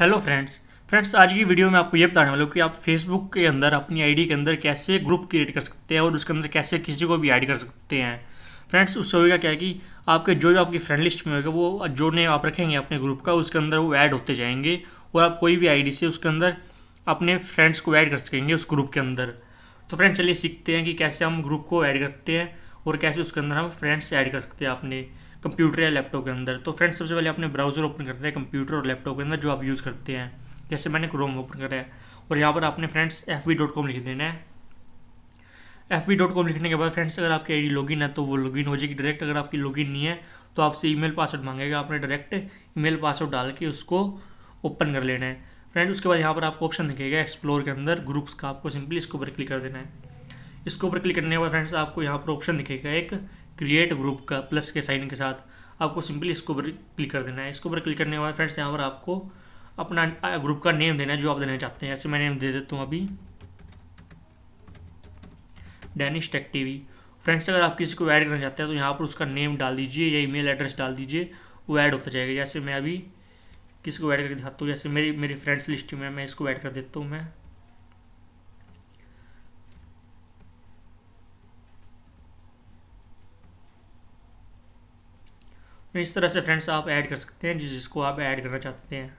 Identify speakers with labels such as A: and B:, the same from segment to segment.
A: hello friends friends आज की video में आपको ये बताने वाला हूँ कि आप फेसबुक के अंदर अपनी आईडी के अंदर कैसे ग्रुप क्रिएट कर सकते हैं और उसके अंदर कैसे किसी को भी ऐड कर सकते हैं फ्रेंड्स उससे होगा क्या है कि आपके जो जो आपकी फ्रेंड लिस्ट में होगा वो जो नेम आप रखेंगे अपने ग्रुप का उसके अंदर वो ऐड होते जाएंगे और आप कोई भी आई से उसके अंदर अपने फ्रेंड्स को ऐड कर सकेंगे उस ग्रुप के अंदर तो फ्रेंड्स चलिए सीखते हैं कि कैसे हम ग्रुप को ऐड करते हैं और कैसे उसके अंदर हम फ्रेंड्स ऐड कर सकते हैं अपने कंप्यूटर या लैपटॉप के अंदर तो फ्रेंड्स सबसे पहले अपने ब्राउज़र ओपन करते हैं कंप्यूटर और लैपटॉप के अंदर जो आप यूज़ करते हैं जैसे मैंने क्रोम ओपन करा है और यहाँ पर आपने फ्रेंड्स एफ लिख देना है एफ लिखने के बाद फ्रेंड्स अगर आपकी आईडी लॉगिन है तो वो लॉगिन हो जाएगी डायरेक्ट अगर आपकी लॉगिन नहीं है तो आपसे ईमेल पासवर्ड मांगेगा आपने डायरेक्ट ईमेल पासवर्ड डाल के उसको ओपन कर लेना है फ्रेंड्स उसके बाद यहाँ पर आपको ऑप्शन दिखेगा एक्सप्लोर के अंदर ग्रुप्स का आपको सिंपली इसके ऊपर क्लिक कर देना है इसके ऊपर क्लिक करने के बाद फ्रेंड्स आपको यहाँ पर ऑप्शन दिखेगा एक क्रिएट ग्रुप का प्लस के साइन के साथ आपको सिंपली इसके ऊपर क्लिक कर देना है इसके ऊपर क्लिक करने के बाद फ्रेंड्स यहाँ पर आपको अपना ग्रुप का नेम देना है जो आप देना चाहते हैं ऐसे मैं नेम दे देता हूँ अभी डैनिश टेक टीवी फ्रेंड्स अगर आप किसी को ऐड करना चाहते हैं तो यहाँ पर उसका नेम डाल दीजिए या ईमेल एड्रेस डाल दीजिए वो ऐड होता जाएगा जैसे मैं अभी किसी को ऐड करके दिखाता हूँ जैसे मेरी मेरी फ्रेंड्स लिस्ट में मैं इसको ऐड कर देता हूँ मैं इस तरह से फ्रेंड्स आप ऐड कर सकते हैं जिसको आप ऐड करना चाहते हैं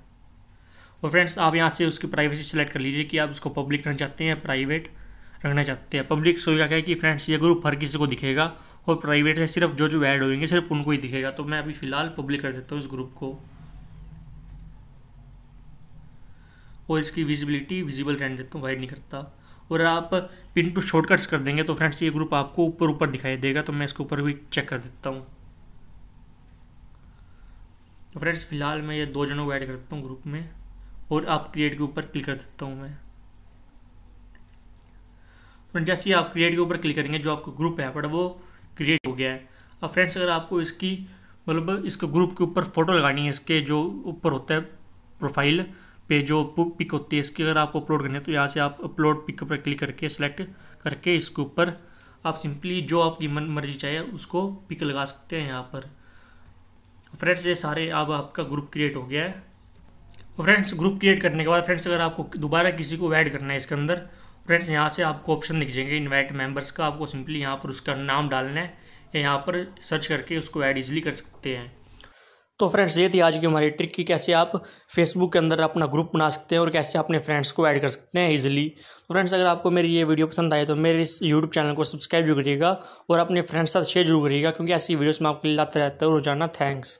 A: और फ्रेंड्स आप यहाँ से उसकी प्राइवेसी सेलेक्ट कर लीजिए कि आप उसको पब्लिक रखना चाहते हैं प्राइवेट रखना चाहते हैं पब्लिक सो क्या है कि फ्रेंड्स ये ग्रुप हर किसी को दिखेगा और प्राइवेट से सिर्फ जो जो ऐड होंगे सिर्फ उनको ही दिखेगा तो मैं अभी फ़िलहाल पब्लिक कर देता हूँ इस ग्रुप को और इसकी विजिबिलिटी विजिबल रहने देता हूँ वाइड नहीं करता और आप पिन टू शॉर्टकट्स कर देंगे तो फ्रेंड्स ये ग्रुप आपको ऊपर ऊपर दिखाई देगा तो मैं इसके ऊपर भी चेक कर देता हूँ तो फ्रेंड्स फिलहाल मैं ये दो जनों को ऐड कर देता हूँ ग्रुप में और आप क्रिएट के ऊपर क्लिक कर देता हूँ मैं तो फ्रेंड जैसे ही आप क्रिएट के ऊपर क्लिक करेंगे जो आपका ग्रुप है बट वो क्रिएट हो गया है अब फ्रेंड्स अगर आपको इसकी मतलब इसके ग्रुप के ऊपर फोटो लगानी है इसके जो ऊपर होता है प्रोफाइल पे जो पिक होती है इसकी अगर आपको अपलोड करनी है तो यहाँ से आप अपलोड पिक पर क्लिक करके सेलेक्ट करके इसके ऊपर आप सिंपली जो आपकी मन मर्जी चाहिए उसको पिक लगा सकते हैं यहाँ पर फ्रेंड्स ये सारे अब आपका ग्रुप क्रिएट हो गया है फ्रेंड्स ग्रुप क्रिएट करने के बाद फ्रेंड्स अगर आपको दोबारा किसी को ऐड करना है इसके अंदर फ्रेंड्स यहाँ से आपको ऑप्शन दिख जाएंगे इनवाइट मेंबर्स का आपको सिंपली यहाँ पर उसका नाम डालना है या यहाँ पर सर्च करके उसको ऐड इजीली कर सकते हैं तो फ्रेंड्स ये थी आज की हमारी ट्रिक की कैसे आप फेसबुक के अंदर अपना ग्रुप बना सकते हैं और कैसे अपने फ्रेंड्स को ऐड कर सकते हैं इजीली तो फ्रेंड्स अगर आपको मेरी ये वीडियो पसंद आए तो मेरे इस यूट्यूब चैनल को सब्सक्राइब जरूर करिएगा और अपने फ्रेंड्स साथ शेयर जरूर करिएगा क्योंकि ऐसी वीडियोस मैं आपके लिए लाते रहता हूँ रोजाना थैंक्स